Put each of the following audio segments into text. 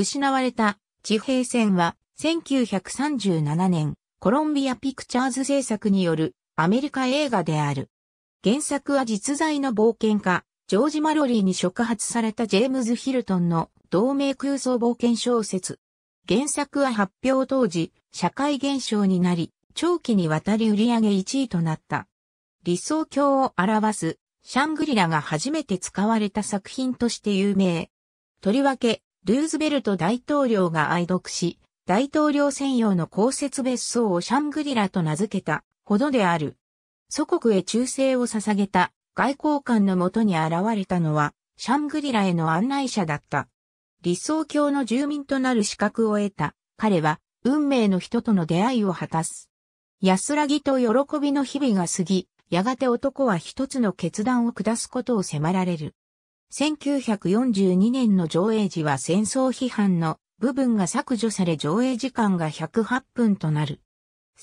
失われた地平線は1937年コロンビアピクチャーズ制作によるアメリカ映画である。原作は実在の冒険家、ジョージ・マロリーに触発されたジェームズ・ヒルトンの同盟空想冒険小説。原作は発表当時、社会現象になり、長期にわたり売り上げ1位となった。理想郷を表す、シャングリラが初めて使われた作品として有名。とりわけ、ルーズベルト大統領が愛読し、大統領専用の公設別荘をシャングリラと名付けたほどである。祖国へ忠誠を捧げた外交官のもとに現れたのは、シャングリラへの案内者だった。理想郷の住民となる資格を得た彼は、運命の人との出会いを果たす。安らぎと喜びの日々が過ぎ、やがて男は一つの決断を下すことを迫られる。1942年の上映時は戦争批判の部分が削除され上映時間が108分となる。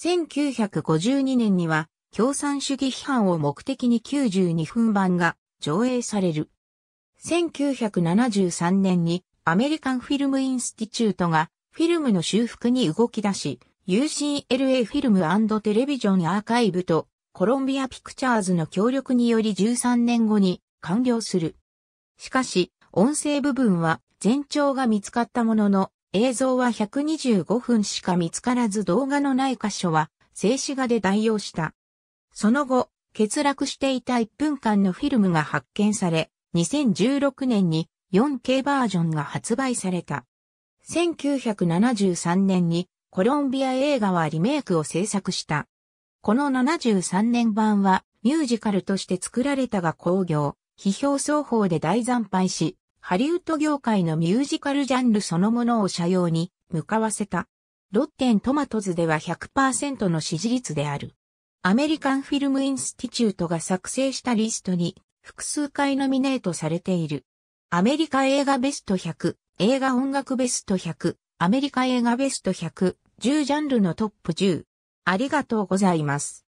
1952年には共産主義批判を目的に92分版が上映される。1973年にアメリカンフィルムインスティチュートがフィルムの修復に動き出し、UCLA フィルムテレビジョンアーカイブとコロンビアピクチャーズの協力により13年後に完了する。しかし、音声部分は全長が見つかったものの、映像は125分しか見つからず動画のない箇所は静止画で代用した。その後、欠落していた1分間のフィルムが発見され、2016年に 4K バージョンが発売された。1973年にコロンビア映画はリメイクを制作した。この73年版はミュージカルとして作られたが興行、批評奏法で大惨敗し、ハリウッド業界のミュージカルジャンルそのものを社用に向かわせた。ロッテントマトズでは100%の支持率である。アメリカンフィルムインスティチュートが作成したリストに複数回ノミネートされている。アメリカ映画ベスト100、映画音楽ベスト100、アメリカ映画ベスト100、10ジャンルのトップ10。ありがとうございます。